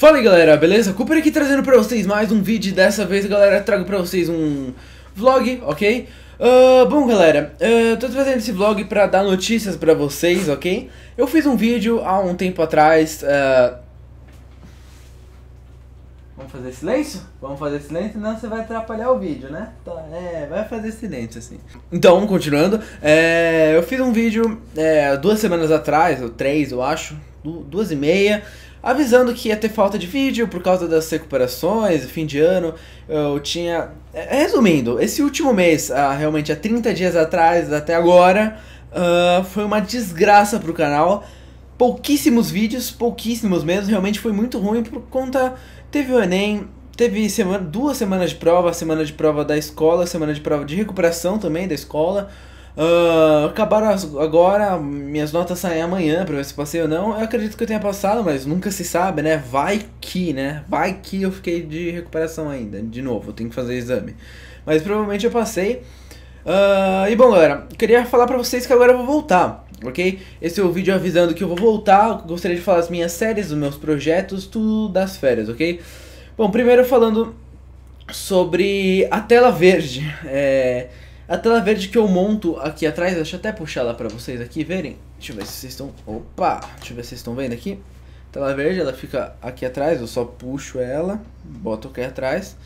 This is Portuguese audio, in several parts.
Fala aí galera, beleza? Cooper aqui trazendo pra vocês mais um vídeo, dessa vez galera trago pra vocês um vlog, ok? Uh, bom galera, uh, tô trazendo esse vlog pra dar notícias pra vocês, ok? Eu fiz um vídeo há um tempo atrás, uh... Vamos fazer silêncio? Vamos fazer silêncio, senão você vai atrapalhar o vídeo, né? Tá? é, vai fazer silêncio assim. Então, continuando, é, eu fiz um vídeo é, duas semanas atrás, ou três, eu acho, duas e meia, avisando que ia ter falta de vídeo por causa das recuperações, fim de ano. Eu tinha. É, resumindo, esse último mês, ah, realmente há 30 dias atrás, até agora, ah, foi uma desgraça pro canal. Pouquíssimos vídeos, pouquíssimos mesmo, realmente foi muito ruim por conta. Teve o Enem, teve semana, duas semanas de prova, semana de prova da escola, semana de prova de recuperação também da escola. Uh, acabaram as, agora, minhas notas saem amanhã pra ver se passei ou não. Eu acredito que eu tenha passado, mas nunca se sabe, né? Vai que, né? Vai que eu fiquei de recuperação ainda. De novo, eu tenho que fazer exame. Mas provavelmente eu passei. Uh, e bom, galera, queria falar pra vocês que agora eu vou voltar, ok? Esse é o vídeo avisando que eu vou voltar. Gostaria de falar as minhas séries, os meus projetos, tudo das férias, ok? Bom, primeiro falando sobre a tela verde. É a tela verde que eu monto aqui atrás, deixa eu até puxar ela pra vocês aqui verem. Deixa eu ver se vocês estão... Opa! Deixa eu ver se vocês estão vendo aqui. tela verde, ela fica aqui atrás, eu só puxo ela, boto aqui atrás.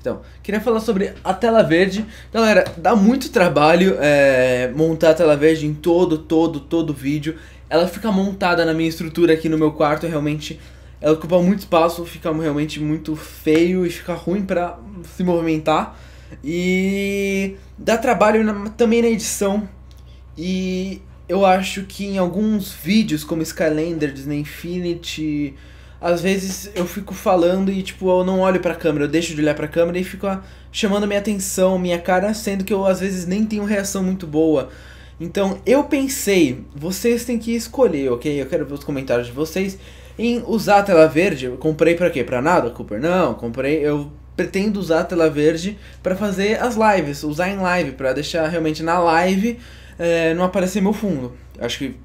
Então, queria falar sobre a tela verde. Galera, dá muito trabalho é, montar a tela verde em todo, todo, todo vídeo. Ela fica montada na minha estrutura aqui no meu quarto, realmente... Ela ocupa muito espaço, fica realmente muito feio e fica ruim pra se movimentar. E dá trabalho na, também na edição. E eu acho que em alguns vídeos, como Skylander, Disney né, Infinity, às vezes eu fico falando e tipo, eu não olho pra câmera, eu deixo de olhar pra câmera e fico ah, chamando minha atenção, minha cara, sendo que eu às vezes nem tenho reação muito boa. Então eu pensei, vocês têm que escolher, ok? Eu quero ver os comentários de vocês. Em usar a tela verde, eu comprei pra quê? Pra nada, Cooper? Não, comprei, eu pretendo usar a tela verde para fazer as lives, usar em live, para deixar realmente na live é, não aparecer meu fundo. Acho que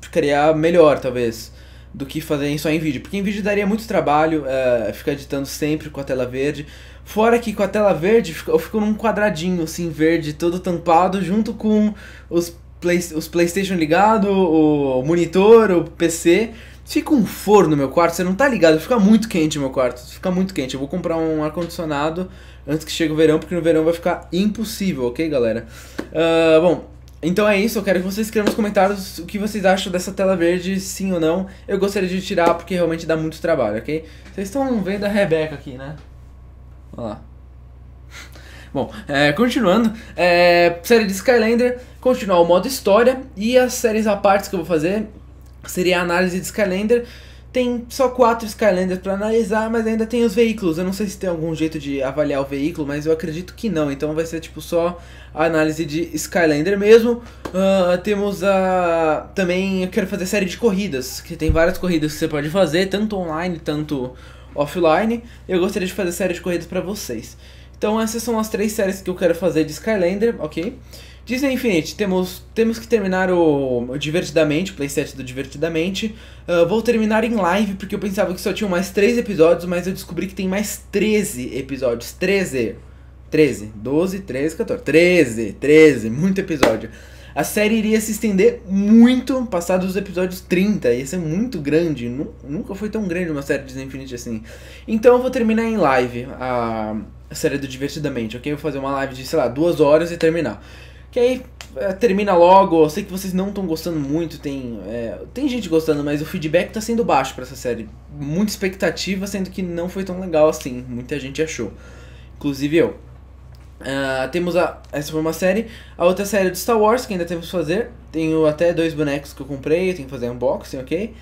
ficaria melhor, talvez, do que fazer só em vídeo, porque em vídeo daria muito trabalho é, ficar editando sempre com a tela verde. Fora que com a tela verde eu fico num quadradinho assim, verde, todo tampado, junto com os, play, os PlayStation ligado, o monitor, o PC. Fica um forno no meu quarto, você não tá ligado, fica muito quente o meu quarto, fica muito quente. Eu vou comprar um ar-condicionado antes que chegue o verão, porque no verão vai ficar impossível, ok, galera? Uh, bom, então é isso, eu quero que vocês escrevam nos comentários o que vocês acham dessa tela verde, sim ou não. Eu gostaria de tirar porque realmente dá muito trabalho, ok? Vocês estão vendo a Rebeca aqui, né? Olha lá. Bom, é, continuando, é, série de Skylander, continuar o modo história e as séries à parte que eu vou fazer seria a análise de Skylander. Tem só quatro Skylanders para analisar, mas ainda tem os veículos. Eu não sei se tem algum jeito de avaliar o veículo, mas eu acredito que não. Então vai ser tipo só a análise de Skylander mesmo. Uh, temos a. Também eu quero fazer série de corridas, que tem várias corridas que você pode fazer, tanto online, tanto offline. Eu gostaria de fazer série de corridas para vocês. Então essas são as três séries que eu quero fazer de Skylander, ok? Disney Infinite, temos, temos que terminar o, o Divertidamente, o playset do Divertidamente. Uh, vou terminar em live, porque eu pensava que só tinha mais 3 episódios, mas eu descobri que tem mais 13 episódios. 13. 13. 12, 13, 14. 13, 13. Muito episódio. A série iria se estender muito, passados os episódios 30. Ia ser muito grande. Nunca foi tão grande uma série Disney Infinite assim. Então eu vou terminar em live a, a série do Divertidamente, ok? Eu vou fazer uma live de, sei lá, duas horas e terminar. Que aí é, termina logo. Eu sei que vocês não estão gostando muito, tem, é, tem gente gostando, mas o feedback tá sendo baixo para essa série. Muita expectativa, sendo que não foi tão legal assim. Muita gente achou, inclusive eu. Uh, temos a. Essa foi uma série. A outra série de é do Star Wars, que ainda temos que fazer. Tenho até dois bonecos que eu comprei, eu tenho que fazer unboxing, ok?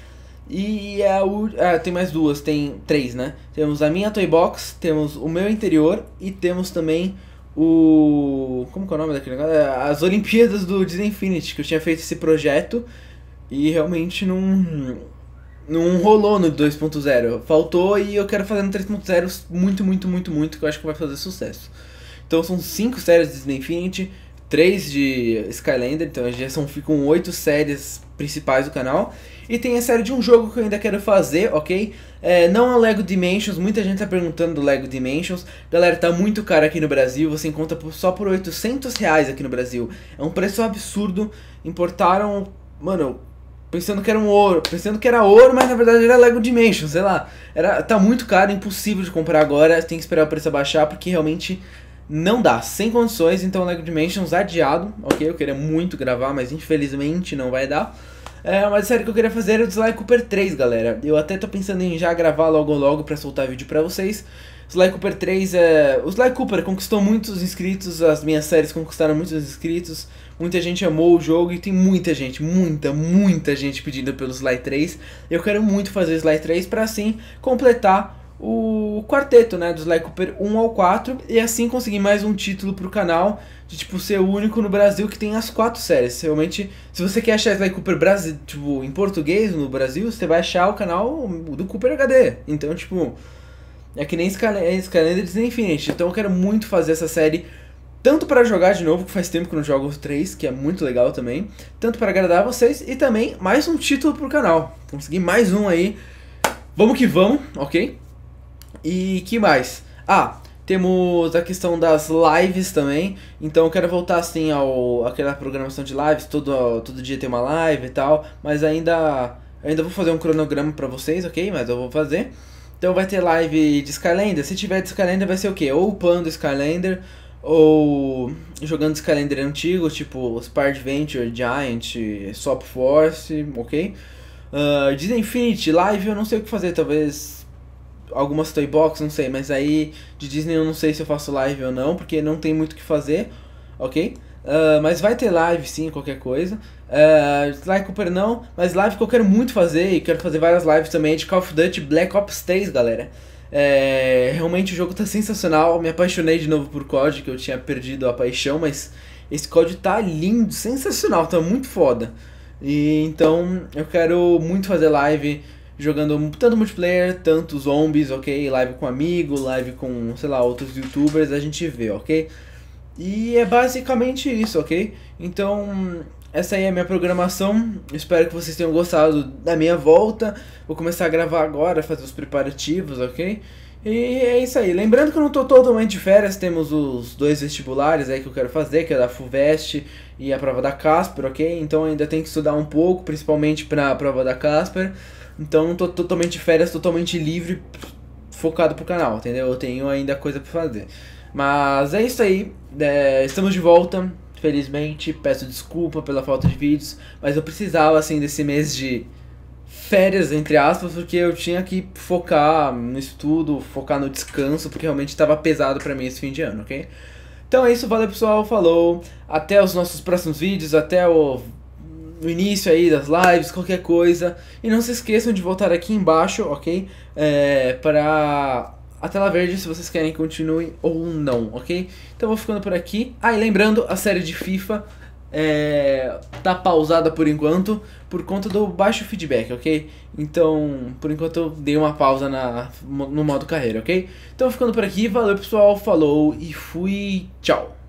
E é a ah, tem mais duas, tem três, né? Temos a minha Toy Box, temos o meu interior e temos também o. Como é o nome daquele negócio? É, as Olimpíadas do Disney Infinity que eu tinha feito esse projeto e realmente não. Não rolou no 2.0. Faltou e eu quero fazer no 3.0 muito, muito, muito, muito, que eu acho que vai fazer sucesso. Então são cinco séries de Disney Infinity 3 de Skylander, então já são, ficam 8 séries principais do canal. E tem a série de um jogo que eu ainda quero fazer, ok? É, não é Lego Dimensions, muita gente tá perguntando do Lego Dimensions. Galera, tá muito caro aqui no Brasil, você encontra por, só por 800 reais aqui no Brasil. É um preço absurdo, importaram, mano, pensando que era um ouro, pensando que era ouro, mas na verdade era Lego Dimensions, sei lá. Era, tá muito caro, impossível de comprar agora, tem que esperar o preço abaixar, porque realmente não dá, sem condições, então Lego Dimensions adiado, ok? Eu queria muito gravar, mas infelizmente não vai dar. É, mas a série que eu queria fazer era o Sly Cooper 3, galera. Eu até tô pensando em já gravar logo logo pra soltar vídeo pra vocês. Sly Cooper 3 é... O Sly Cooper conquistou muitos inscritos, as minhas séries conquistaram muitos inscritos. Muita gente amou o jogo e tem muita gente, muita, muita gente pedindo pelo Sly 3. Eu quero muito fazer Sly 3 pra assim completar o quarteto, né, dos Sly Cooper 1 ao 4 e assim conseguir mais um título pro canal de tipo ser o único no Brasil que tem as quatro séries. Realmente, se você quer achar Sly Cooper Brasil, tipo, em português no Brasil, você vai achar o canal do Cooper HD. Então, tipo, é que nem Scanner é Disney Infinity. Então eu quero muito fazer essa série tanto para jogar de novo, que faz tempo que eu não jogo os 3, que é muito legal também, tanto para agradar vocês e também mais um título pro canal. Consegui mais um aí. Vamos que vamos, OK? E que mais? Ah, temos a questão das lives também. Então eu quero voltar assim ao aquela programação de lives, todo todo dia tem uma live e tal, mas ainda ainda vou fazer um cronograma para vocês, OK? Mas eu vou fazer. Então vai ter live de Skylander. Se tiver de Skylander vai ser o quê? Ou upando Skylander ou jogando Skylander antigo, tipo Spar Adventure, Giant, Swap Force, OK? Uh, ah, Disney Infinity, live, eu não sei o que fazer, talvez algumas toy box, não sei, mas aí de Disney eu não sei se eu faço live ou não, porque não tem muito o que fazer, ok? Uh, mas vai ter live sim, qualquer coisa. Uh, like Cooper não, mas live que eu quero muito fazer e quero fazer várias lives também é de Call of Duty Black Ops 3, galera. É, realmente o jogo tá sensacional, me apaixonei de novo por COD, que eu tinha perdido a paixão, mas esse COD tá lindo, sensacional, tá muito foda. E, então eu quero muito fazer live jogando tanto multiplayer, tanto zombies, ok? Live com amigo, live com, sei lá, outros youtubers, a gente vê, ok? E é basicamente isso, ok? Então, essa aí é a minha programação. Espero que vocês tenham gostado da minha volta. Vou começar a gravar agora, fazer os preparativos, ok? E é isso aí. Lembrando que eu não tô totalmente de férias, temos os dois vestibulares aí que eu quero fazer, que é da FUVEST e a prova da Casper, ok? Então ainda tem que estudar um pouco, principalmente para a prova da Casper. Então não tô totalmente de férias, totalmente livre, focado pro canal, entendeu? Eu tenho ainda coisa para fazer. Mas é isso aí. É, estamos de volta. Felizmente, peço desculpa pela falta de vídeos, mas eu precisava assim desse mês de férias, entre aspas, porque eu tinha que focar no estudo, focar no descanso, porque realmente estava pesado para mim esse fim de ano, ok? Então é isso, valeu pessoal, falou, até os nossos próximos vídeos, até o, início aí das lives, qualquer coisa. E não se esqueçam de voltar aqui embaixo, ok? É, para a tela verde se vocês querem que continue ou não, ok? Então vou ficando por aqui. Ah, lembrando, a série de FIFA é, tá pausada por enquanto por conta do baixo feedback, ok? Então, por enquanto eu dei uma pausa na, no modo carreira, ok? Então ficando por aqui, valeu pessoal, falou e fui, tchau!